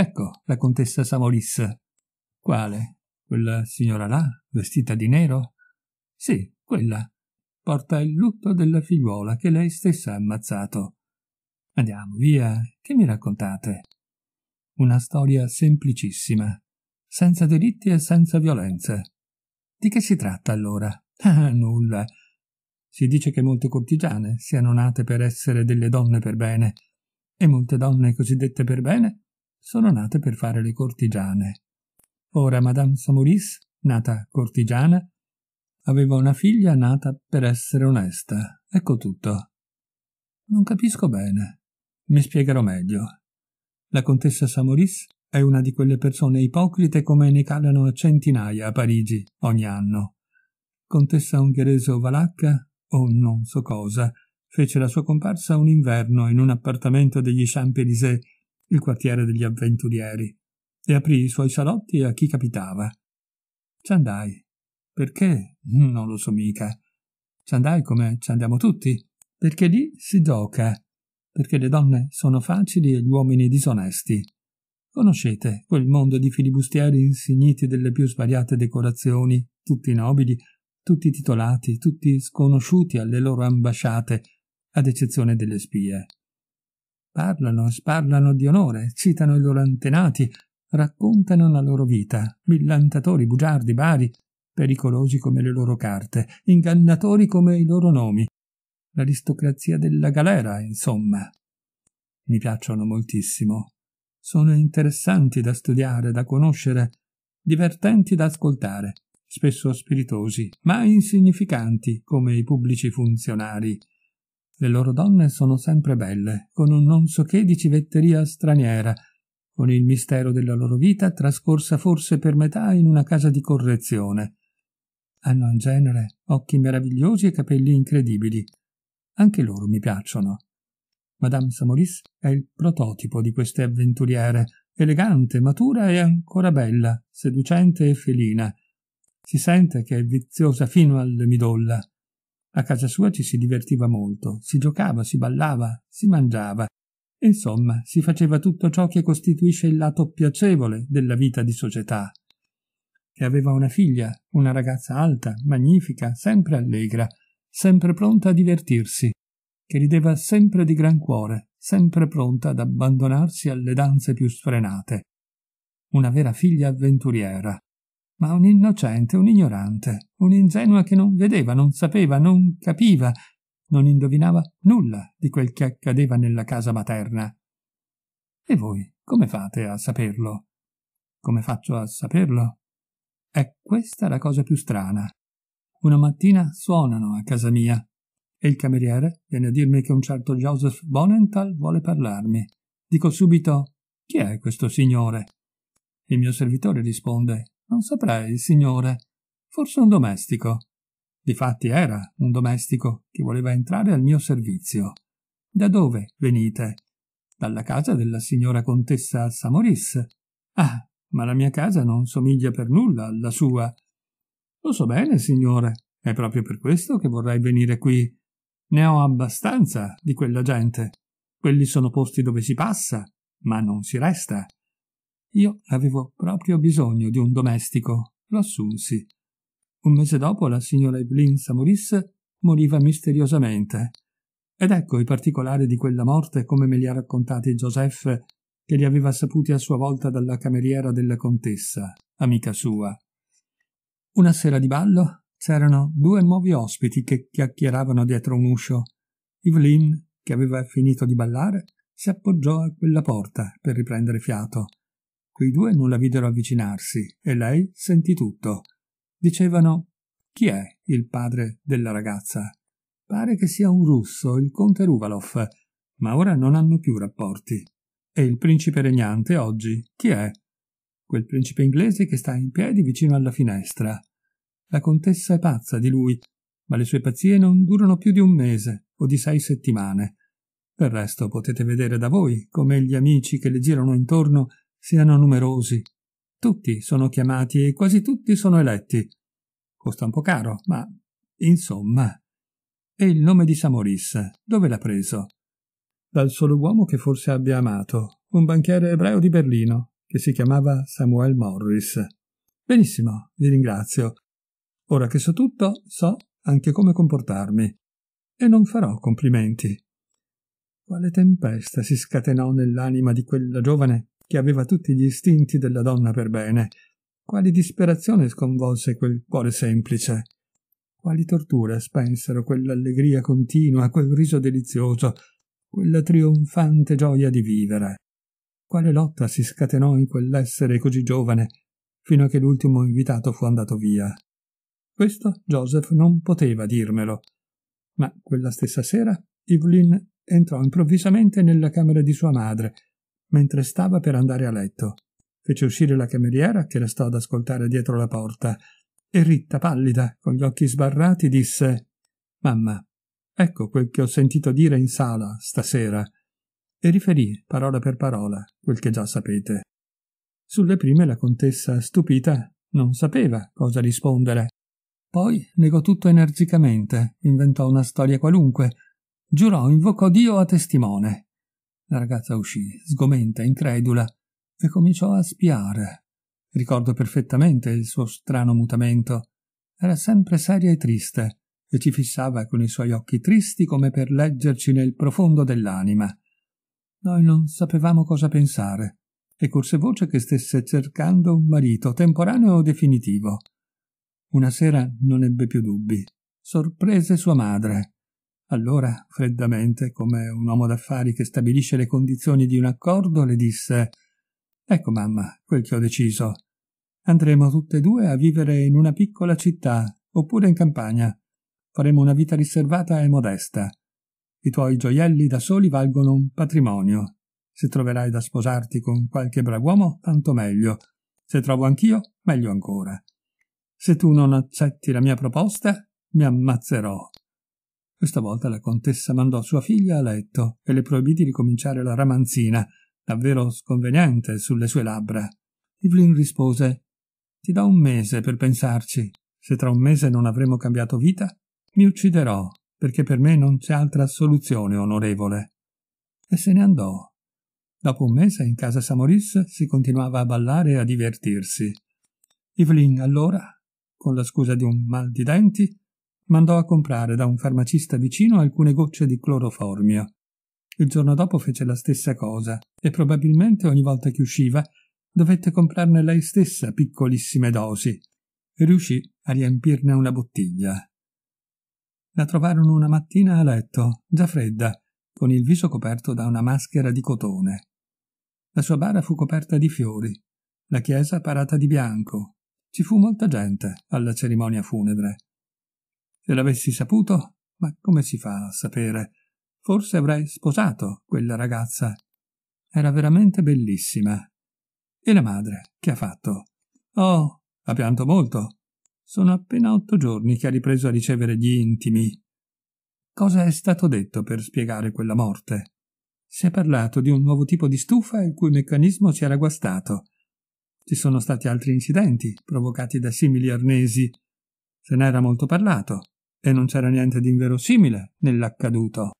Ecco la contessa Samoris. Quale? Quella signora là, vestita di nero? Sì, quella. Porta il lutto della figliuola che lei stessa ha ammazzato. Andiamo, via, che mi raccontate? Una storia semplicissima, senza delitti e senza violenze. Di che si tratta allora? Ah, nulla. Si dice che molte cortigiane siano nate per essere delle donne per bene, e molte donne cosiddette per bene sono nate per fare le cortigiane. Ora Madame Samoris, nata cortigiana, aveva una figlia nata per essere onesta. Ecco tutto. Non capisco bene. Mi spiegherò meglio. La contessa Samoris è una di quelle persone ipocrite come ne calano a centinaia a Parigi ogni anno. Contessa ungherese o valacca, o non so cosa, fece la sua comparsa un inverno in un appartamento degli Champs-Élysées il quartiere degli avventurieri, e aprì i suoi salotti a chi capitava. Ci andai. Perché? Non lo so mica. Ci andai come ci andiamo tutti, perché lì si gioca, perché le donne sono facili e gli uomini disonesti. Conoscete quel mondo di filibustieri insigniti delle più svariate decorazioni, tutti nobili, tutti titolati, tutti sconosciuti alle loro ambasciate, ad eccezione delle spie. Parlano, sparlano di onore, citano i loro antenati, raccontano la loro vita, millantatori, bugiardi, bari, pericolosi come le loro carte, ingannatori come i loro nomi. L'aristocrazia della galera, insomma. Mi piacciono moltissimo. Sono interessanti da studiare, da conoscere, divertenti da ascoltare, spesso spiritosi, ma insignificanti come i pubblici funzionari le loro donne sono sempre belle, con un non so che di civetteria straniera, con il mistero della loro vita trascorsa forse per metà in una casa di correzione. Hanno in genere occhi meravigliosi e capelli incredibili. Anche loro mi piacciono. Madame Samoris è il prototipo di queste avventuriere, elegante, matura e ancora bella, seducente e felina. Si sente che è viziosa fino alle midolla. A casa sua ci si divertiva molto, si giocava, si ballava, si mangiava. Insomma, si faceva tutto ciò che costituisce il lato piacevole della vita di società. E aveva una figlia, una ragazza alta, magnifica, sempre allegra, sempre pronta a divertirsi, che rideva sempre di gran cuore, sempre pronta ad abbandonarsi alle danze più sfrenate. Una vera figlia avventuriera, ma un innocente, un ignorante, un'ingenua che non vedeva, non sapeva, non capiva, non indovinava nulla di quel che accadeva nella casa materna. E voi come fate a saperlo? Come faccio a saperlo? È questa la cosa più strana. Una mattina suonano a casa mia e il cameriere viene a dirmi che un certo Joseph Bonenthal vuole parlarmi. Dico subito: Chi è questo signore? Il mio servitore risponde: non saprei, signore. Forse un domestico. Difatti era un domestico che voleva entrare al mio servizio. Da dove venite? Dalla casa della signora contessa Samoris. Ah, ma la mia casa non somiglia per nulla alla sua. Lo so bene, signore. È proprio per questo che vorrei venire qui. Ne ho abbastanza di quella gente. Quelli sono posti dove si passa, ma non si resta. Io avevo proprio bisogno di un domestico, lo assunsi. Un mese dopo la signora Evelyn Samoris moriva misteriosamente. Ed ecco i particolari di quella morte come me li ha raccontati Joseph, che li aveva saputi a sua volta dalla cameriera della contessa, amica sua. Una sera di ballo c'erano due nuovi ospiti che chiacchieravano dietro un uscio. Evelyn, che aveva finito di ballare, si appoggiò a quella porta per riprendere fiato Quei due non la videro avvicinarsi e lei sentì tutto. Dicevano chi è il padre della ragazza? Pare che sia un russo, il conte Ruvalov, ma ora non hanno più rapporti. E il principe regnante oggi chi è? Quel principe inglese che sta in piedi vicino alla finestra. La contessa è pazza di lui, ma le sue pazzie non durano più di un mese o di sei settimane. Del resto potete vedere da voi come gli amici che le girano intorno siano numerosi. Tutti sono chiamati e quasi tutti sono eletti. Costa un po' caro, ma insomma. E il nome di Samoris, dove l'ha preso? Dal solo uomo che forse abbia amato, un banchiere ebreo di Berlino, che si chiamava Samuel Morris. Benissimo, vi ringrazio. Ora che so tutto, so anche come comportarmi. E non farò complimenti. Quale tempesta si scatenò nell'anima di quella giovane che aveva tutti gli istinti della donna per bene. Quali disperazione sconvolse quel cuore semplice. Quali torture spensero quell'allegria continua, quel riso delizioso, quella trionfante gioia di vivere. Quale lotta si scatenò in quell'essere così giovane, fino a che l'ultimo invitato fu andato via. Questo Joseph non poteva dirmelo. Ma quella stessa sera Evelyn entrò improvvisamente nella camera di sua madre mentre stava per andare a letto. Fece uscire la cameriera che restò ad ascoltare dietro la porta e Ritta, pallida, con gli occhi sbarrati, disse Mamma, ecco quel che ho sentito dire in sala stasera e riferì parola per parola quel che già sapete. Sulle prime la contessa, stupita, non sapeva cosa rispondere. Poi negò tutto energicamente, inventò una storia qualunque, giurò, invocò Dio a testimone la ragazza uscì, sgomenta, incredula, e cominciò a spiare. Ricordo perfettamente il suo strano mutamento. Era sempre seria e triste, e ci fissava con i suoi occhi tristi come per leggerci nel profondo dell'anima. Noi non sapevamo cosa pensare, e corse voce che stesse cercando un marito, temporaneo o definitivo. Una sera non ebbe più dubbi. Sorprese sua madre. Allora, freddamente, come un uomo d'affari che stabilisce le condizioni di un accordo, le disse Ecco, mamma, quel che ho deciso. Andremo tutte e due a vivere in una piccola città, oppure in campagna. Faremo una vita riservata e modesta. I tuoi gioielli da soli valgono un patrimonio. Se troverai da sposarti con qualche brav'uomo, tanto meglio. Se trovo anch'io, meglio ancora. Se tu non accetti la mia proposta, mi ammazzerò. Questa volta la contessa mandò sua figlia a letto e le proibì di ricominciare la ramanzina, davvero sconveniente sulle sue labbra. Evelyn rispose Ti do un mese per pensarci. Se tra un mese non avremo cambiato vita, mi ucciderò, perché per me non c'è altra soluzione onorevole. E se ne andò. Dopo un mese in casa Samoris si continuava a ballare e a divertirsi. Evelyn allora, con la scusa di un mal di denti, mandò a comprare da un farmacista vicino alcune gocce di cloroformio. Il giorno dopo fece la stessa cosa e probabilmente ogni volta che usciva dovette comprarne lei stessa piccolissime dosi. Riuscì a riempirne una bottiglia. La trovarono una mattina a letto, già fredda, con il viso coperto da una maschera di cotone. La sua bara fu coperta di fiori, la chiesa parata di bianco. Ci fu molta gente alla cerimonia funebre. Se l'avessi saputo, ma come si fa a sapere? Forse avrei sposato quella ragazza. Era veramente bellissima. E la madre, che ha fatto? Oh, ha pianto molto. Sono appena otto giorni che ha ripreso a ricevere gli intimi. Cosa è stato detto per spiegare quella morte? Si è parlato di un nuovo tipo di stufa il cui meccanismo si era guastato. Ci sono stati altri incidenti provocati da simili arnesi. Se n'era molto parlato e non c'era niente di inverosimile nell'accaduto.